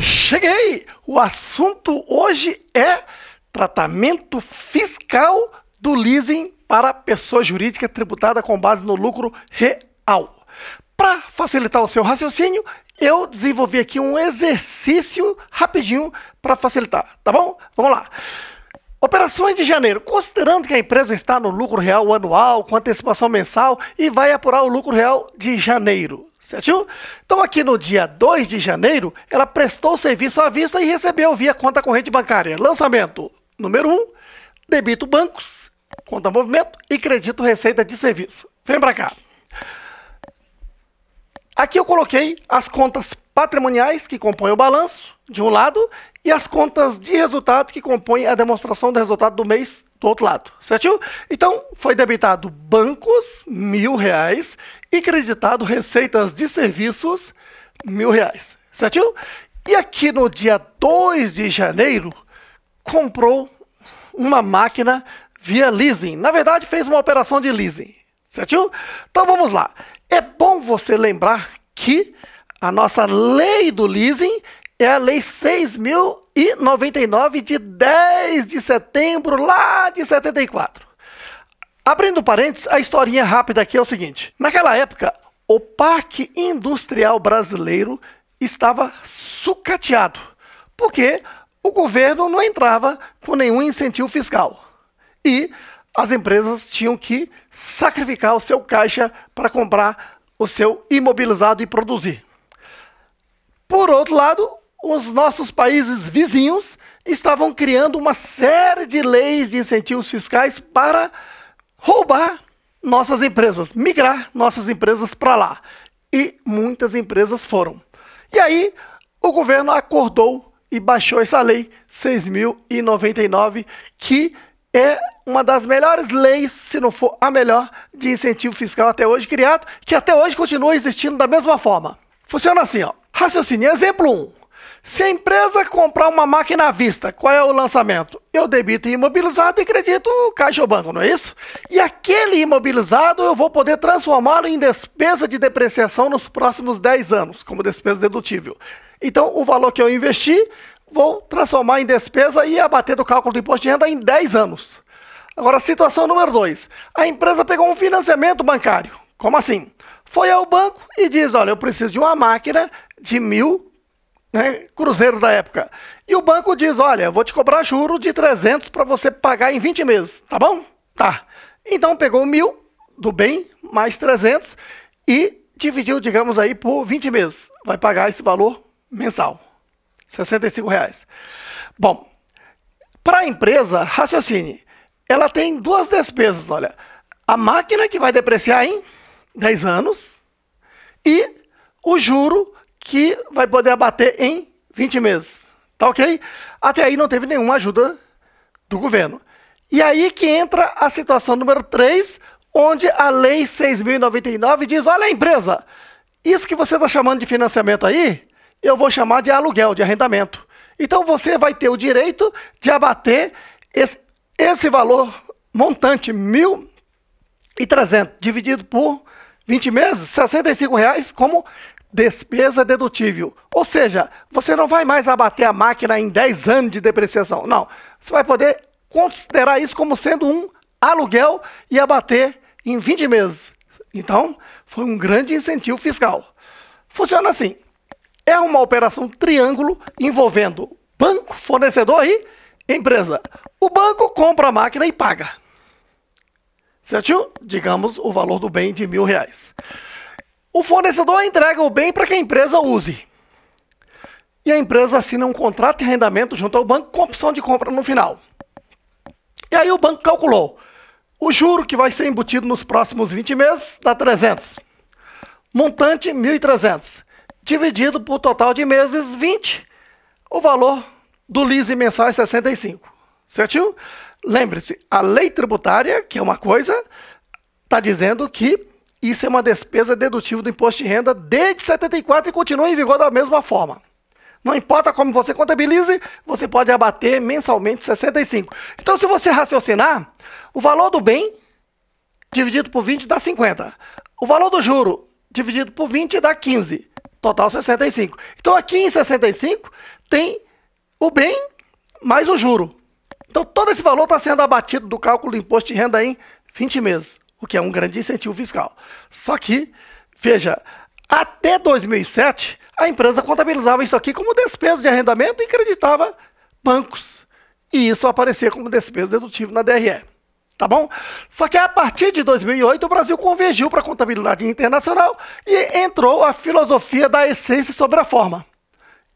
Cheguei! O assunto hoje é tratamento fiscal do leasing para pessoa jurídica tributada com base no lucro real. Para facilitar o seu raciocínio, eu desenvolvi aqui um exercício rapidinho para facilitar, tá bom? Vamos lá. Operações de janeiro. Considerando que a empresa está no lucro real anual, com antecipação mensal e vai apurar o lucro real de janeiro, certo? Então, aqui no dia 2 de janeiro, ela prestou serviço à vista e recebeu via conta corrente bancária. Lançamento: número 1, um, debito bancos, conta movimento e crédito receita de serviço. Vem para cá coloquei as contas patrimoniais que compõem o balanço, de um lado, e as contas de resultado que compõem a demonstração do resultado do mês do outro lado, certo? Então, foi debitado bancos, mil reais, e creditado receitas de serviços, mil reais, certo? E aqui no dia 2 de janeiro, comprou uma máquina via leasing. Na verdade, fez uma operação de leasing, certo? Então, vamos lá. É bom você lembrar que a nossa lei do leasing é a Lei 6.099 de 10 de setembro lá de 74. Abrindo parênteses, a historinha rápida aqui é o seguinte: naquela época, o parque industrial brasileiro estava sucateado, porque o governo não entrava com nenhum incentivo fiscal e as empresas tinham que sacrificar o seu caixa para comprar o seu imobilizado e produzir. Por outro lado, os nossos países vizinhos estavam criando uma série de leis de incentivos fiscais para roubar nossas empresas, migrar nossas empresas para lá. E muitas empresas foram. E aí, o governo acordou e baixou essa lei 6099 que é uma das melhores leis, se não for a melhor, de incentivo fiscal até hoje criado, que até hoje continua existindo da mesma forma. Funciona assim, ó. Raciocínio, exemplo 1. Se a empresa comprar uma máquina à vista, qual é o lançamento? Eu debito imobilizado e acredito caixa ou banco, não é isso? E aquele imobilizado eu vou poder transformá-lo em despesa de depreciação nos próximos 10 anos, como despesa dedutível. Então, o valor que eu investi vou transformar em despesa e abater do cálculo do imposto de renda em 10 anos. Agora, situação número 2. A empresa pegou um financiamento bancário. Como assim? Foi ao banco e diz: olha, eu preciso de uma máquina de mil né, cruzeiros da época. E o banco diz: olha, vou te cobrar juro de 300 para você pagar em 20 meses, tá bom? Tá. Então pegou mil do bem mais 300 e dividiu, digamos aí, por 20 meses. Vai pagar esse valor mensal. 65 reais. Bom, para a empresa, raciocine. Ela tem duas despesas, olha. A máquina que vai depreciar em 10 anos e o juro que vai poder abater em 20 meses. Tá ok? Até aí não teve nenhuma ajuda do governo. E aí que entra a situação número 3, onde a Lei 6.099 diz: olha, a empresa, isso que você está chamando de financiamento aí eu vou chamar de aluguel, de arrendamento. Então você vai ter o direito de abater esse, esse valor montante, 1.300, dividido por 20 meses, R$ 65,00 como despesa dedutível. Ou seja, você não vai mais abater a máquina em 10 anos de depreciação. Não, você vai poder considerar isso como sendo um aluguel e abater em 20 meses. Então, foi um grande incentivo fiscal. Funciona assim: é uma operação triângulo envolvendo banco, fornecedor e empresa. O banco compra a máquina e paga. Certinho? Digamos o valor do bem de mil reais. O fornecedor entrega o bem para que a empresa use. E a empresa assina um contrato de arrendamento junto ao banco com opção de compra no final. E aí o banco calculou. O juro que vai ser embutido nos próximos 20 meses dá 300. Montante 1.300 dividido por total de meses 20, o valor do lease mensal é 65. Certinho? Lembre-se, a lei tributária, que é uma coisa, está dizendo que isso é uma despesa dedutível do imposto de renda desde 74 e continua em vigor da mesma forma. Não importa como você contabilize, você pode abater mensalmente 65. Então, se você raciocinar, o valor do bem dividido por 20 dá 50. O valor do juro dividido por 20 dá 15. Total 65. Então aqui em 65 tem o bem mais o juro. Então todo esse valor está sendo abatido do cálculo do imposto de renda em 20 meses, o que é um grande incentivo fiscal. Só que, veja, até 2007 a empresa contabilizava isso aqui como despesa de arrendamento e creditava bancos. E isso aparecia como despesa dedutível na DRE tá bom? Só que a partir de 2008 o Brasil convergiu para a contabilidade internacional e entrou a filosofia da essência sobre a forma.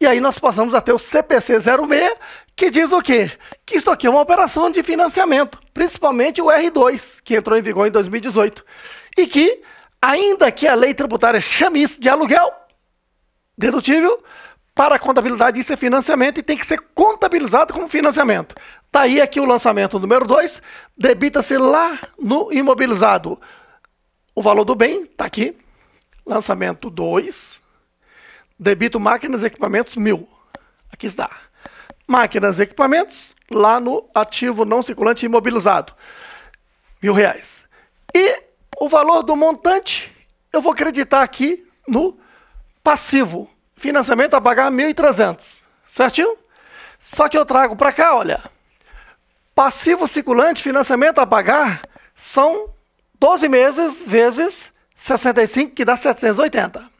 E aí nós passamos a ter o CPC 06, que diz o quê? Que isso aqui é uma operação de financiamento, principalmente o R2, que entrou em vigor em 2018, e que, ainda que a lei tributária chame isso de aluguel dedutível, para a contabilidade isso é financiamento e tem que ser contabilizado como financiamento. Tá aí aqui o lançamento número 2, debita-se lá no imobilizado. O valor do bem está aqui, lançamento 2, debito máquinas e equipamentos mil. Aqui está. Máquinas e equipamentos lá no ativo não circulante imobilizado, mil reais. E o valor do montante eu vou acreditar aqui no passivo, financiamento a pagar 1.300, certinho? Só que eu trago para cá, olha, Passivo circulante, financiamento a pagar, são 12 meses vezes 65, que dá 780.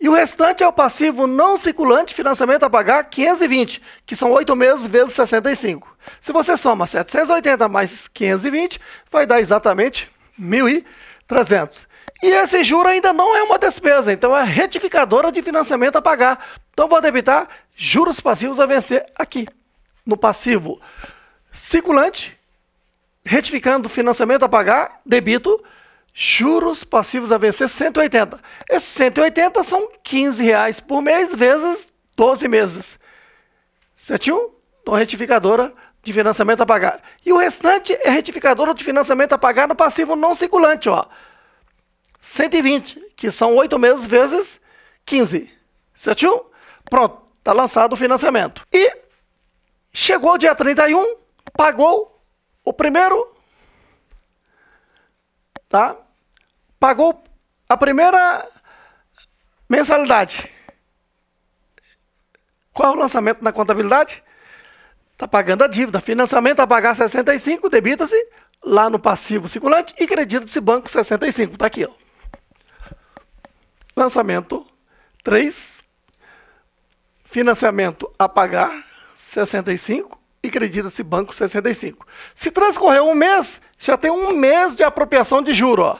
E o restante é o passivo não circulante, financiamento a pagar, 520, que são 8 meses vezes 65. Se você soma 780 mais 520, vai dar exatamente 1.300. E esse juro ainda não é uma despesa, então é retificadora de financiamento a pagar. Então vou debitar juros passivos a vencer aqui, no passivo circulante, retificando financiamento a pagar, debito, juros passivos a vencer 180. Esses 180 são 15 reais por mês vezes 12 meses. Certinho? Então, retificadora de financiamento a pagar. E o restante é retificadora de financiamento a pagar no passivo não circulante, ó. 120, que são 8 meses vezes 15. Certinho? Pronto, tá lançado o financiamento. E chegou o dia 31, pagou o primeiro, tá? Pagou a primeira mensalidade. Qual é o lançamento na contabilidade? Está pagando a dívida. Financiamento a pagar 65, debita-se lá no passivo circulante e credita-se banco 65. Está aqui. Ó. Lançamento 3. Financiamento a pagar 65 e credita-se banco 65. Se transcorreu um mês, já tem um mês de apropriação de juro. Ó.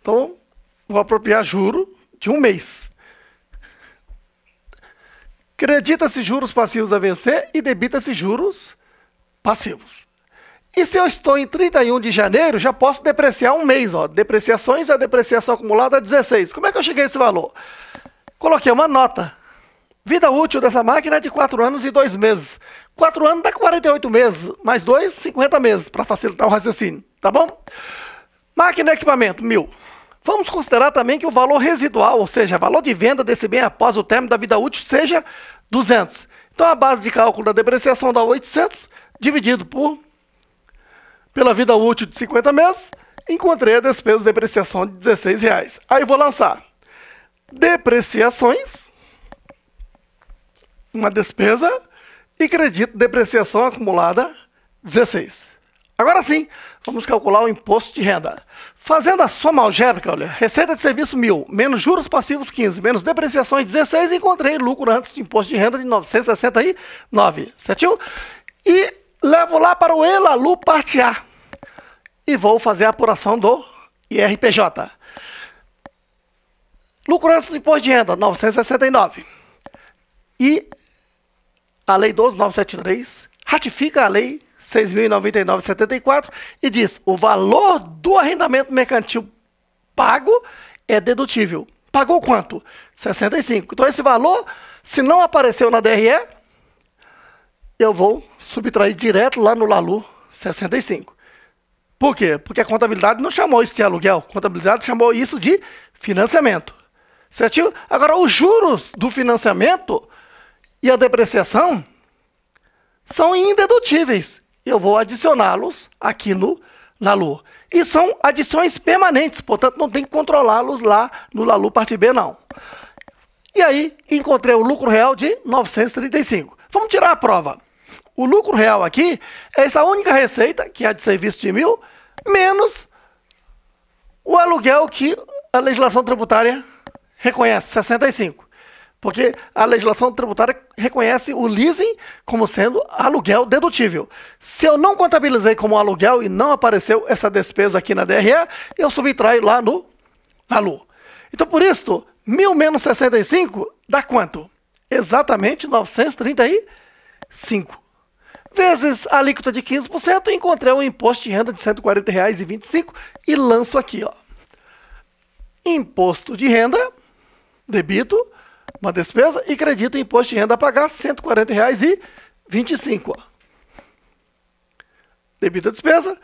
Então, vou apropriar juro de um mês. Credita-se juros passivos a vencer e debita-se juros passivos. E se eu estou em 31 de janeiro, já posso depreciar um mês. Ó. Depreciações, a depreciação acumulada a é 16. Como é que eu cheguei a esse valor? Coloquei uma nota. Vida útil dessa máquina é de 4 anos e 2 meses. 4 anos dá 48 meses, mais 2, 50 meses, para facilitar o raciocínio, tá bom? Máquina e equipamento, mil. Vamos considerar também que o valor residual, ou seja, valor de venda desse bem após o término da vida útil, seja 200. Então a base de cálculo da depreciação dá 800, dividido por pela vida útil de 50 meses, encontrei a despesa de depreciação de R$ 16. Reais. Aí vou lançar depreciações uma despesa e crédito depreciação acumulada 16. Agora sim, vamos calcular o imposto de renda. Fazendo a soma algébrica, olha, receita de serviço 1.000, menos juros passivos 15, menos depreciações 16, encontrei lucro antes de imposto de renda de 969, certinho? E levo lá para o ELALU parte A e vou fazer a apuração do IRPJ. Lucro antes de imposto de renda, 969. E a Lei 12973 ratifica a Lei 6.999/74 e diz: o valor do arrendamento mercantil pago é dedutível. Pagou quanto? 65. Então, esse valor, se não apareceu na DRE, eu vou subtrair direto lá no LALU 65. Por quê? Porque a contabilidade não chamou isso de aluguel, a contabilidade chamou isso de financiamento. Certinho? Agora, os juros do financiamento e a depreciação são indedutíveis. Eu vou adicioná-los aqui no Lalu. E são adições permanentes, portanto, não tem que controlá-los lá no Lalu parte B, não. E aí, encontrei o lucro real de 935. Vamos tirar a prova. O lucro real aqui é essa única receita, que é a de serviço de mil, menos o aluguel que a legislação tributária reconhece, 65. Porque a legislação tributária reconhece o leasing como sendo aluguel dedutível. Se eu não contabilizei como aluguel e não apareceu essa despesa aqui na DRE, eu subtraio lá no, alu. Então, por isso, 1.000 menos 65 dá quanto? Exatamente 935. Vezes a alíquota de 15%, encontrei um imposto de renda de R$ 140,25 e lanço aqui. Ó. Imposto de renda, debito, uma despesa e credito em imposto de renda a pagar R$ 140,25. Devido à despesa,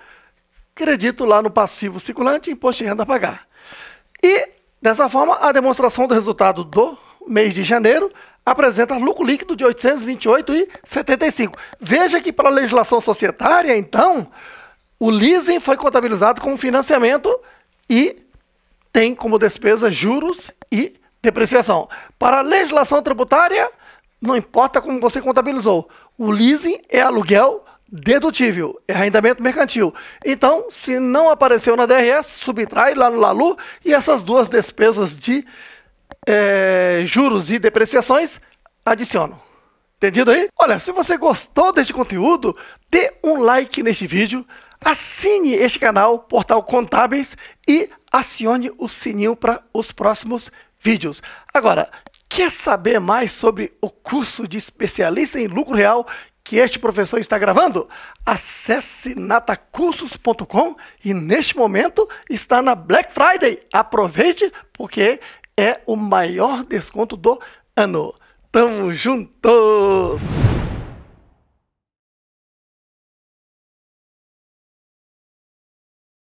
credito lá no passivo circulante, imposto de renda a pagar. E, dessa forma, a demonstração do resultado do mês de janeiro apresenta lucro líquido de 828,75. Veja que para a legislação societária, então, o leasing foi contabilizado como financiamento e tem como despesa juros e depreciação. Para a legislação tributária, não importa como você contabilizou, o leasing é aluguel dedutível, é arrendamento mercantil. Então, se não apareceu na DRS, subtrai lá no LALU e essas duas despesas de é, juros e depreciações adicionam. Entendido aí? Olha, se você gostou deste conteúdo, dê um like neste vídeo, assine este canal, Portal Contábeis, e acione o sininho para os próximos vídeos vídeos. Agora, quer saber mais sobre o curso de especialista em lucro real que este professor está gravando? Acesse natacursos.com e neste momento está na Black Friday. Aproveite porque é o maior desconto do ano. Tamo juntos!